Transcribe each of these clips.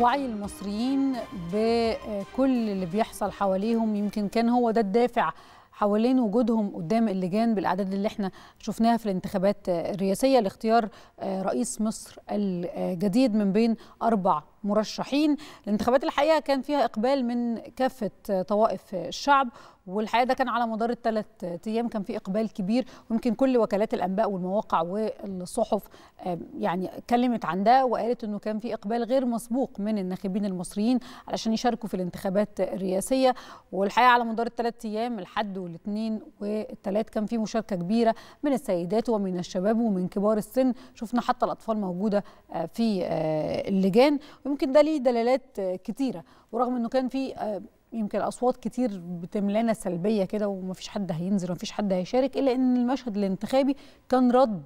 وعي المصريين بكل اللي بيحصل حواليهم يمكن كان هو ده الدافع حوالين وجودهم قدام اللجان بالاعداد اللي احنا شفناها في الانتخابات الرئاسيه لاختيار آه، رئيس مصر الجديد من بين اربع مرشحين الانتخابات الحقيقه كان فيها اقبال من كافه طوائف الشعب والحقيقه ده كان على مدار الثلاث ايام كان في اقبال كبير ويمكن كل وكالات الانباء والمواقع والصحف يعني اتكلمت عن ده وقالت انه كان في اقبال غير مسبوق من الناخبين المصريين علشان يشاركوا في الانتخابات الرئاسيه والحقيقه على مدار الثلاث ايام الحد والاثنين والثلاث كان في مشاركه كبيره من السيدات ومن الشباب ومن كبار السن شفنا حتى الاطفال موجوده آه، في آه، اللجان يمكن ده ليه دلالات كتيره ورغم انه كان في آه، يمكن اصوات كتير بتملانا سلبيه كده ومفيش حد هينزل ومفيش حد هيشارك الا ان المشهد الانتخابي كان رد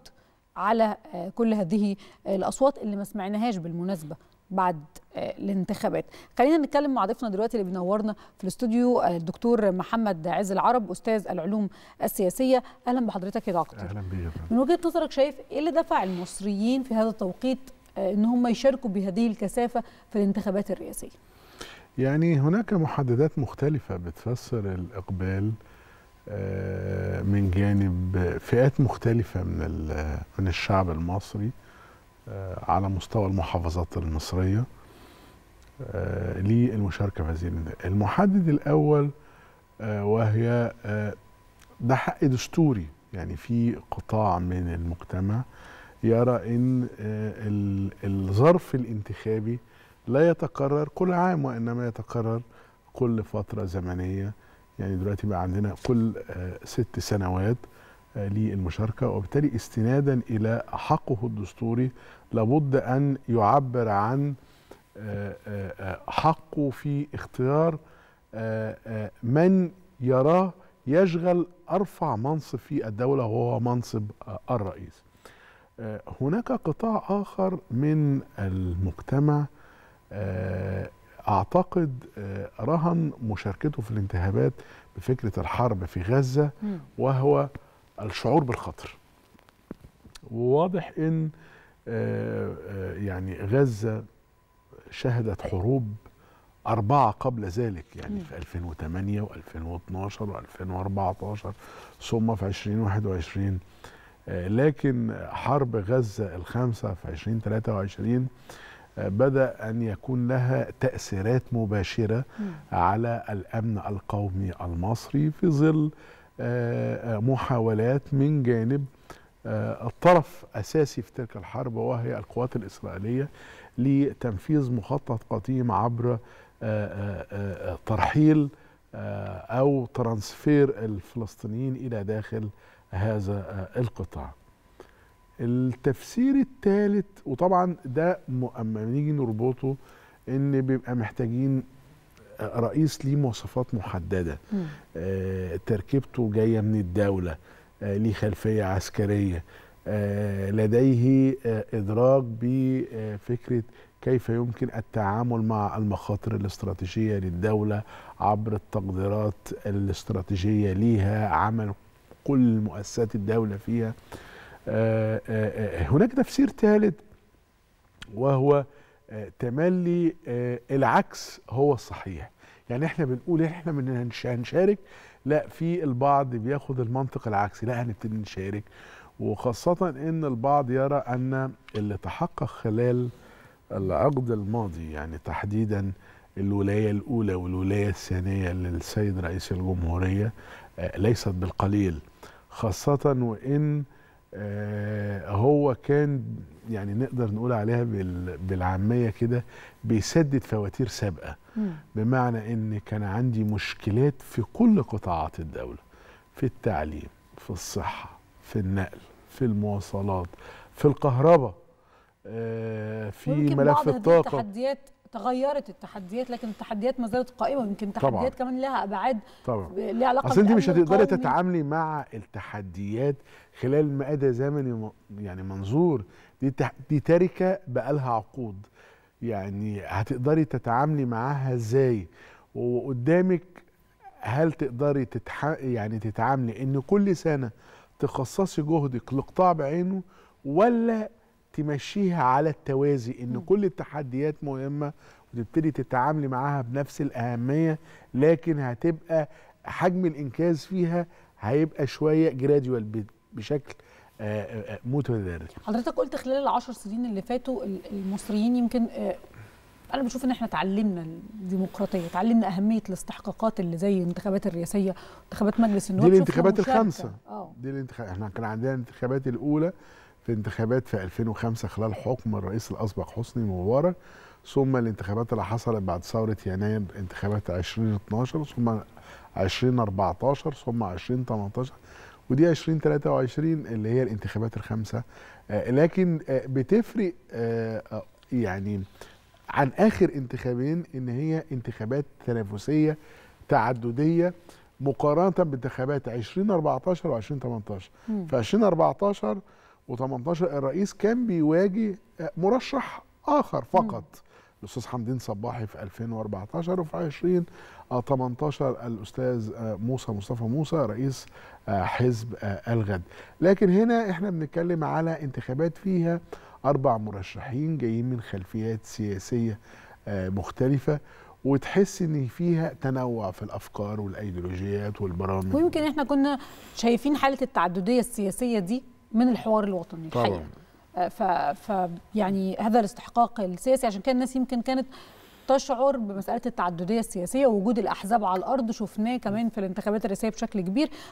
على آه، كل هذه آه، الاصوات اللي ما سمعناهاش بالمناسبه بعد الانتخابات خلينا نتكلم مع ضيفنا دلوقتي اللي بينورنا في الاستوديو الدكتور محمد عز العرب استاذ العلوم السياسيه اهلا بحضرتك يا دكتور اهلا بيك من وجهه نظرك شايف ايه اللي دفع المصريين في هذا التوقيت آه، ان هم يشاركوا بهذه الكثافه في الانتخابات الرئاسيه يعني هناك محددات مختلفه بتفسر الاقبال آه، من جانب فئات مختلفه من من الشعب المصري آه، على مستوى المحافظات المصريه للمشاركه في هذه المحدد الاول وهي ده حق دستوري يعني في قطاع من المجتمع يرى ان آه، الظرف الانتخابي لا يتكرر كل عام وانما يتكرر كل فتره زمنيه يعني دلوقتي بقى عندنا كل آه، ست سنوات آه، للمشاركه وبالتالي استنادا الى حقه الدستوري لابد ان يعبر عن حقه في اختيار من يراه يشغل ارفع منصب في الدوله وهو منصب الرئيس هناك قطاع آخر من المجتمع آه، أعتقد آه، رهن مشاركته في الانتهابات بفكرة الحرب في غزة وهو الشعور بالخطر وواضح أن آه، يعني غزة شهدت حروب أربعة قبل ذلك يعني في 2008 و2012 و2014 ثم في 2021 آه، لكن حرب غزة الخامسة في 2023 آه، بدأ أن يكون لها تأثيرات مباشرة على الأمن القومي المصري في ظل آه، محاولات من جانب الطرف أساسي في تلك الحرب وهي القوات الإسرائيلية لتنفيذ مخطط قديم عبر ترحيل أو ترانسفير الفلسطينيين إلى داخل هذا آه، القطاع التفسير الثالث وطبعا ده اما نربطه ان بيبقى محتاجين آه، رئيس ليه مواصفات محدده آه تركيبته جايه من الدوله آه ليه خلفيه عسكريه آه لديه آه ادراك بفكره آه، كيف يمكن التعامل مع المخاطر الاستراتيجيه للدوله عبر التقديرات الاستراتيجيه ليها عمل كل مؤسسات الدولة فيها آه، آه، آه، هناك تفسير ثالث وهو تملي العكس هو الصحيح يعني احنا بنقول إيه؟ احنا من هنشارك لا في البعض بياخد المنطق العكسي لا هنبتدي نشارك وخاصة ان البعض يرى ان اللي تحقق خلال العقد الماضي يعني تحديدا الولاية الاولى والولاية الثانية للسيد رئيس الجمهورية ليست بالقليل خاصة وإن آه، هو كان يعني نقدر نقول عليها بالعامية كده بيسدد فواتير سابقة بمعنى إن كان عندي مشكلات في كل قطاعات الدولة في التعليم في الصحة في النقل في المواصلات في الكهرباء آه، في ملف الطاقة تحديات تغيرت التحديات لكن التحديات ما زالت قائمه يمكن تحديات كمان لها ابعاد طبعا ليها علاقه اصل انت مش هتقدري تتعاملي مع التحديات خلال مدى زمني يعني منظور دي دي بقى بقالها عقود يعني هتقدري تتعاملي معاها ازاي وقدامك هل تقدري تتح... يعني تتعاملي ان كل سنه تخصصي جهدك لقطاع بعينه ولا تمشيها على التوازي ان م. كل التحديات مهمه وتبتدي تتعاملي معاها بنفس الاهميه لكن هتبقى حجم الانجاز فيها هيبقى شويه جراديوال بشكل آه، آه، آه، متدرج حضرتك قلت خلال العشر سنين اللي فاتوا المصريين يمكن انا بشوف ان احنا اتعلمنا الديمقراطيه اتعلمنا اهميه الاستحقاقات اللي زي الانتخابات الرئاسيه انتخابات مجلس النواب دي الانتخابات الخامسه دي الانتخابات احنا كان عندنا الانتخابات الاولى في انتخابات في 2005 خلال حكم الرئيس الأسبق حسني مبارك ثم الانتخابات اللي حصلت بعد ثورة يناير انتخابات 2012 ثم 2014 ثم 2018 ودي 2023 اللي هي الانتخابات الخامسة آه، لكن آه، بتفرق آه، يعني عن آخر انتخابين إن هي انتخابات تنافسية تعددية مقارنة بانتخابات 2014 و 2018 في 2014 و18 الرئيس كان بيواجه مرشح اخر فقط الاستاذ حمدين صباحي في 2014 وفي 20 18 آه، الاستاذ آه، موسى مصطفى موسى رئيس آه، حزب الغد لكن هنا احنا بنتكلم على انتخابات فيها اربع مرشحين جايين من خلفيات سياسيه مختلفه وتحس ان فيها تنوع في الافكار والايديولوجيات والبرامج ويمكن احنا كنا شايفين حاله التعدديه السياسيه دي من الحوار الوطني الحقيقه آه، ف... ف يعني هذا الاستحقاق السياسي عشان كده الناس يمكن كانت تشعر بمساله التعدديه السياسيه ووجود الاحزاب على الارض شفناه كمان في الانتخابات الرئاسيه بشكل كبير